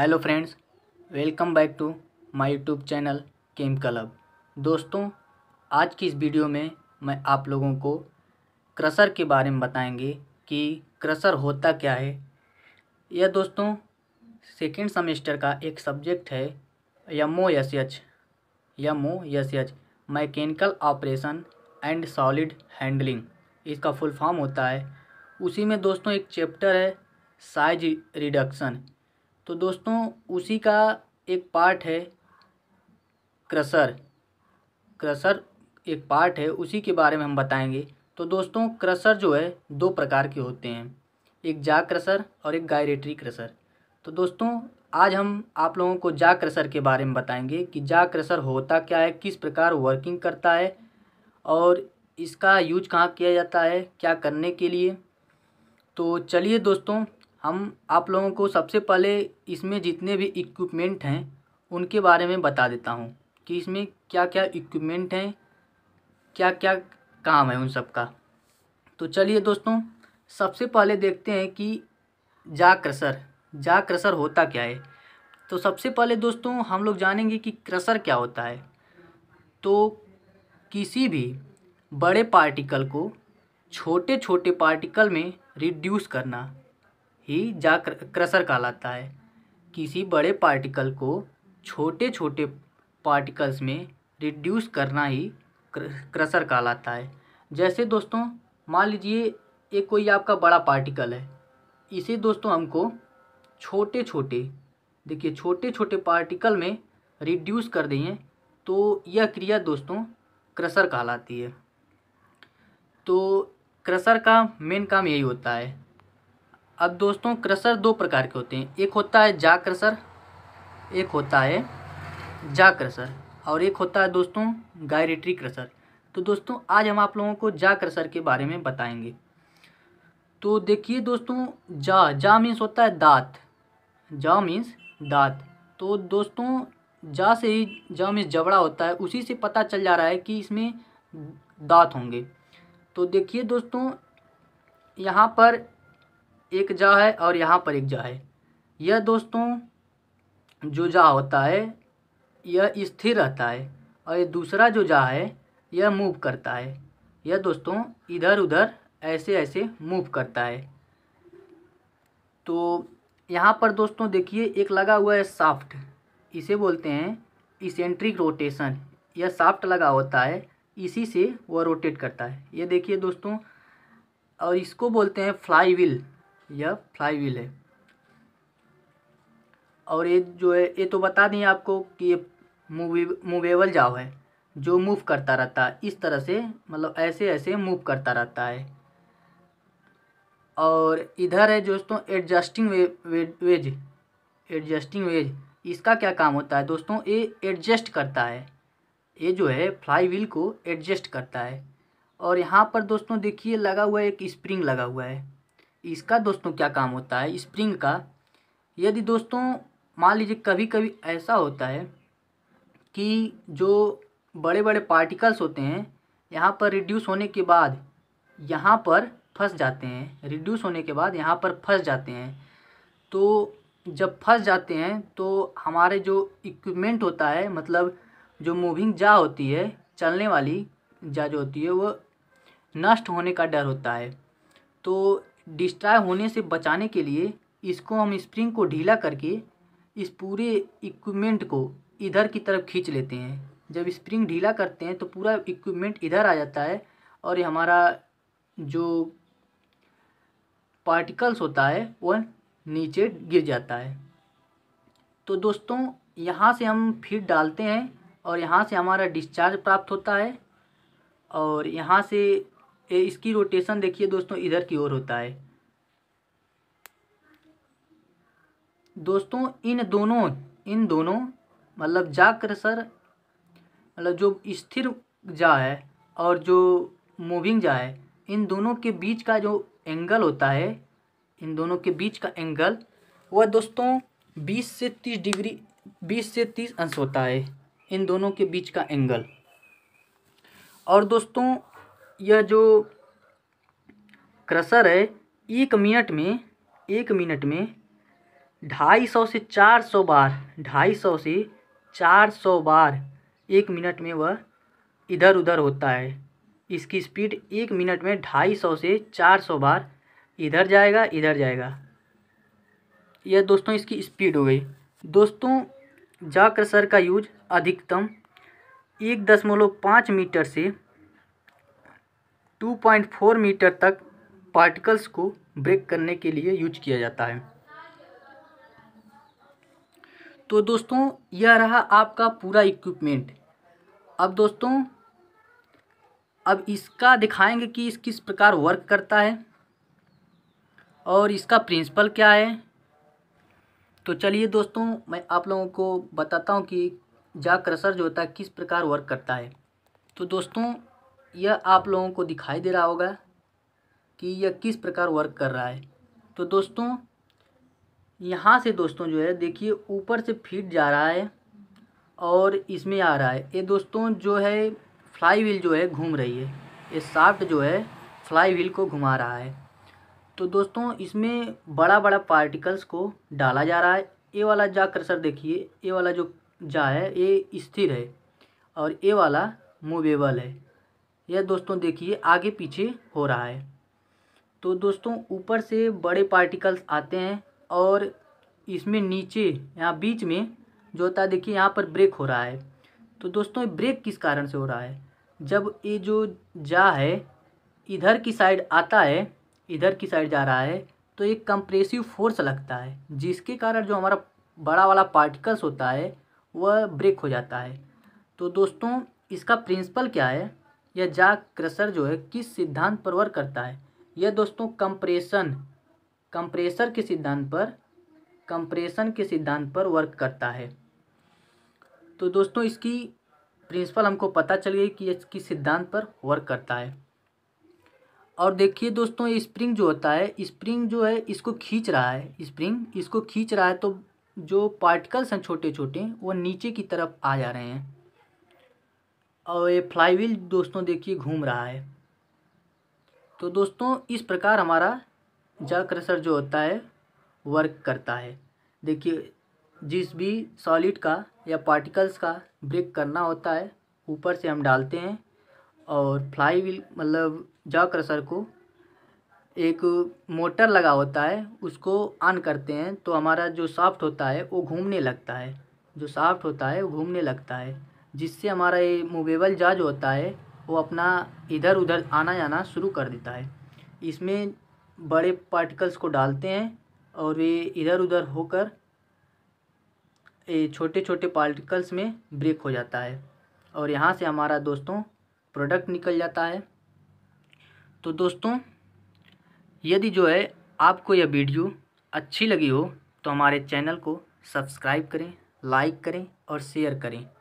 hello friends welcome back to my YouTube channel chem club दोस्तों आज की इस वीडियो में मैं आप लोगों को क्रसर के बारे में बताएंगे कि क्रसर होता क्या है यह दोस्तों सेकेंड सेमेस्टर का एक सब्जेक्ट है M O S H M O S H mechanical operation and solid handling इसका फुल फॉर्म होता है उसी में दोस्तों एक चैप्टर है साइज रिडक्शन तो दोस्तों उसी का एक पार्ट है क्रसर क्रसर एक पार्ट है उसी के बारे में हम बताएंगे तो दोस्तों क्रसर जो है दो प्रकार के होते हैं एक जा क्रसर और एक गायरेटरी क्रसर तो दोस्तों आज हम आप लोगों को जा क्रसर के बारे में बताएंगे कि जा क्रसर होता क्या है किस प्रकार वर्किंग करता है और इसका यूज कहाँ किया जाता है क्या करने के लिए तो चलिए दोस्तों हम आप लोगों को सबसे पहले इसमें जितने भी इक्विपमेंट हैं उनके बारे में बता देता हूँ कि इसमें क्या क्या इक्विपमेंट हैं क्या क्या काम है उन सब का तो चलिए दोस्तों सबसे पहले देखते हैं कि जा क्रसर जा क्रसर होता क्या है तो सबसे पहले दोस्तों हम लोग जानेंगे कि क्रसर क्या होता है तो किसी भी बड़े पार्टिकल को छोटे छोटे पार्टिकल में रिड्यूस करना ही जा क्रसर कहलाता है किसी बड़े पार्टिकल को छोटे छोटे पार्टिकल्स में रिड्यूस करना ही क्रसर कहलाता है जैसे दोस्तों मान लीजिए एक कोई आपका बड़ा पार्टिकल है इसे दोस्तों हमको छोटे छोटे देखिए छोटे छोटे पार्टिकल में रिड्यूस कर देंगे तो यह क्रिया दोस्तों क्रसर कहलाती है तो क्रसर का मेन काम यही होता है अब दोस्तों क्रसर दो प्रकार के होते हैं एक होता है जा क्रसर एक होता है जा क्रसर और एक होता है दोस्तों गायरेटरी क्रसर तो दोस्तों आज हम आप लोगों को जा क्रसर के बारे में बताएंगे तो देखिए दोस्तों जा जा मीन्स होता है दांत जा मीन्स दांत तो दोस्तों जा से ही जा मीन्स जबड़ा होता है उसी से पता चल जा रहा है कि इसमें दांत होंगे तो देखिए दोस्तों यहाँ पर एक जा है और यहाँ पर एक जा है यह दोस्तों जो जा होता है यह स्थिर रहता है और ये दूसरा जो जा है यह मूव करता है यह दोस्तों इधर उधर ऐसे ऐसे मूव करता है तो यहाँ पर दोस्तों देखिए एक लगा हुआ है साफ्ट इसे बोलते हैं इसेंट्रिक रोटेशन यह साफ्ट लगा होता है इसी से वह रोटेट करता है ये देखिए दोस्तों और इसको बोलते हैं फ्लाई व्हील यह फ्लाई व्हील है और ये जो है ये तो बता दें आपको कि ये मूवेबल जाओ है जो मूव करता रहता है इस तरह से मतलब ऐसे ऐसे मूव करता रहता है और इधर है दोस्तों adjusting way, way, wedge adjusting wedge इसका क्या काम होता है दोस्तों ये एडजस्ट करता है ये जो है फ्लाई व्हील को एडजस्ट करता है और यहाँ पर दोस्तों देखिए लगा हुआ है एक स्प्रिंग लगा हुआ है इसका दोस्तों क्या काम होता है स्प्रिंग का यदि दोस्तों मान लीजिए कभी कभी ऐसा होता है कि जो बड़े बड़े पार्टिकल्स होते हैं यहाँ पर रिड्यूस होने के बाद यहाँ पर फंस जाते हैं रिड्यूस होने के बाद यहाँ पर फंस जाते हैं तो जब फंस जाते हैं तो हमारे जो इक्विपमेंट होता है मतलब जो मूविंग जा होती है चलने वाली जा जो होती है वो नष्ट होने का डर होता है तो डिस्ट्रॉय होने से बचाने के लिए इसको हम स्प्रिंग को ढीला करके इस पूरे इक्विपमेंट को इधर की तरफ खींच लेते हैं जब स्प्रिंग ढीला करते हैं तो पूरा इक्विपमेंट इधर आ जाता है और ये हमारा जो पार्टिकल्स होता है वह नीचे गिर जाता है तो दोस्तों यहाँ से हम फिर डालते हैं और यहाँ से हमारा डिस्चार्ज प्राप्त होता है और यहाँ से इसकी रोटेशन देखिए दोस्तों इधर की ओर होता है दोस्तों इन दोनों इन दोनों मतलब जा सर मतलब जो स्थिर जा है और जो मूविंग जा है इन दोनों के बीच का जो एंगल होता है इन दोनों के बीच का एंगल वह दोस्तों बीस से तीस डिग्री बीस से तीस अंश होता है इन दोनों के बीच का एंगल और दोस्तों यह जो क्रसर है एक मिनट में एक मिनट में ढाई सौ से चार सौ बार ढाई सौ से चार सौ बार एक मिनट में वह इधर उधर होता है इसकी स्पीड एक मिनट में ढाई सौ से चार सौ बार इधर जाएगा इधर जाएगा यह दोस्तों इसकी स्पीड हो गई दोस्तों जाक्रसर का यूज अधिकतम एक दशमलव पाँच मीटर से टू पॉइंट फोर मीटर तक पार्टिकल्स को ब्रेक करने के लिए यूज किया जाता है तो दोस्तों यह रहा आपका पूरा इक्विपमेंट अब दोस्तों अब इसका दिखाएंगे कि इस किस प्रकार वर्क करता है और इसका प्रिंसिपल क्या है तो चलिए दोस्तों मैं आप लोगों को बताता हूँ कि जा क्रसर जो होता है किस प्रकार वर्क करता है तो दोस्तों यह आप लोगों को दिखाई दे रहा होगा कि यह किस प्रकार वर्क कर रहा है तो दोस्तों यहाँ से दोस्तों जो है देखिए ऊपर से फीट जा रहा है और इसमें आ रहा है ये दोस्तों जो है फ्लाई व्हील जो है घूम रही है ये साफ्ट जो है फ्लाई व्हील को घुमा रहा है तो दोस्तों इसमें बड़ा बड़ा पार्टिकल्स को डाला जा रहा है ये वाला जा क्रसर देखिए ये वाला जो जा है ये स्थिर है और ये वाला मूवेबल है यह दोस्तों देखिए आगे पीछे हो रहा है तो दोस्तों ऊपर से बड़े पार्टिकल्स आते हैं और इसमें नीचे यहाँ बीच में जो होता है देखिए यहाँ पर ब्रेक हो रहा है तो दोस्तों ये ब्रेक किस कारण से हो रहा है जब ये जो जा है इधर की साइड आता है इधर की साइड जा रहा है तो एक कंप्रेसिव फोर्स लगता है जिसके कारण जो हमारा बड़ा वाला पार्टिकल्स होता है वह ब्रेक हो जाता है तो दोस्तों इसका प्रिंसिपल क्या है यह जा क्रसर जो है किस सिद्धांत पर वर्क करता है यह दोस्तों कंप्रेशन कंप्रेसर के सिद्धांत पर कंप्रेशन के सिद्धांत पर वर्क करता है तो दोस्तों इसकी प्रिंसिपल हमको पता चल गई कि इसकी सिद्धांत पर वर्क करता है और देखिए दोस्तों ये स्प्रिंग जो होता है स्प्रिंग जो है इसको खींच रहा है स्प्रिंग इसको खींच रहा है तो जो पार्टिकल्स हैं छोटे छोटे वो नीचे की तरफ आ जा रहे हैं और ये फ्लाईव्हील दोस्तों देखिए घूम रहा है तो दोस्तों इस प्रकार हमारा जल क्रशर जो होता है वर्क करता है देखिए जिस भी सॉलिड का या पार्टिकल्स का ब्रेक करना होता है ऊपर से हम डालते हैं और फ्लाई व्हील मतलब जा क्रशर को एक मोटर लगा होता है उसको ऑन करते हैं तो हमारा जो साफ्ट होता है वो घूमने लगता है जो साफ्ट होता है वो घूमने लगता है जिससे हमारा ये मूवेबल जाज होता है वो अपना इधर उधर आना जाना शुरू कर देता है इसमें बड़े पार्टिकल्स को डालते हैं और वे इधर उधर होकर छोटे छोटे पार्टिकल्स में ब्रेक हो जाता है और यहाँ से हमारा दोस्तों प्रोडक्ट निकल जाता है तो दोस्तों यदि जो है आपको यह वीडियो अच्छी लगी हो तो हमारे चैनल को सब्सक्राइब करें लाइक करें और शेयर करें